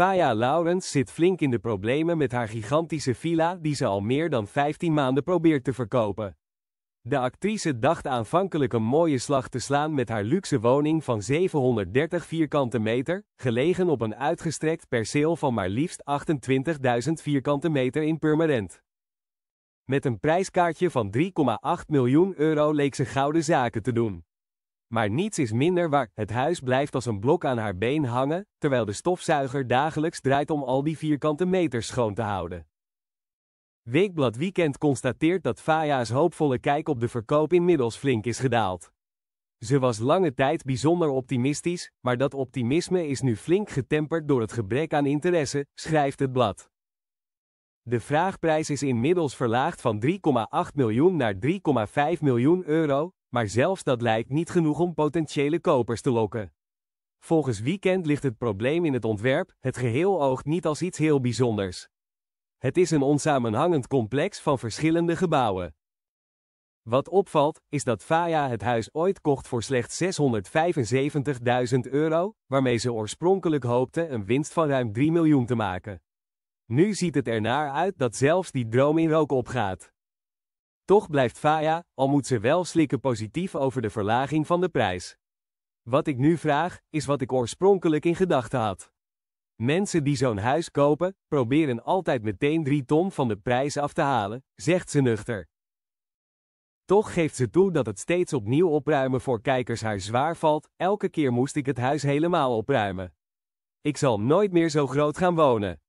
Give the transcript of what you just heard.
Faya Laurens zit flink in de problemen met haar gigantische villa die ze al meer dan 15 maanden probeert te verkopen. De actrice dacht aanvankelijk een mooie slag te slaan met haar luxe woning van 730 vierkante meter, gelegen op een uitgestrekt perceel van maar liefst 28.000 vierkante meter in Purmerend. Met een prijskaartje van 3,8 miljoen euro leek ze gouden zaken te doen. Maar niets is minder waar, het huis blijft als een blok aan haar been hangen, terwijl de stofzuiger dagelijks draait om al die vierkante meters schoon te houden. Weekblad Weekend constateert dat Faya's hoopvolle kijk op de verkoop inmiddels flink is gedaald. Ze was lange tijd bijzonder optimistisch, maar dat optimisme is nu flink getemperd door het gebrek aan interesse, schrijft het blad. De vraagprijs is inmiddels verlaagd van 3,8 miljoen naar 3,5 miljoen euro, maar zelfs dat lijkt niet genoeg om potentiële kopers te lokken. Volgens Weekend ligt het probleem in het ontwerp, het geheel oogt niet als iets heel bijzonders. Het is een onsamenhangend complex van verschillende gebouwen. Wat opvalt, is dat Faya het huis ooit kocht voor slechts 675.000 euro, waarmee ze oorspronkelijk hoopte een winst van ruim 3 miljoen te maken. Nu ziet het ernaar uit dat zelfs die droom in rook opgaat. Toch blijft Faya, al moet ze wel slikken positief over de verlaging van de prijs. Wat ik nu vraag, is wat ik oorspronkelijk in gedachten had. Mensen die zo'n huis kopen, proberen altijd meteen 3 ton van de prijs af te halen, zegt ze nuchter. Toch geeft ze toe dat het steeds opnieuw opruimen voor kijkers haar zwaar valt, elke keer moest ik het huis helemaal opruimen. Ik zal nooit meer zo groot gaan wonen.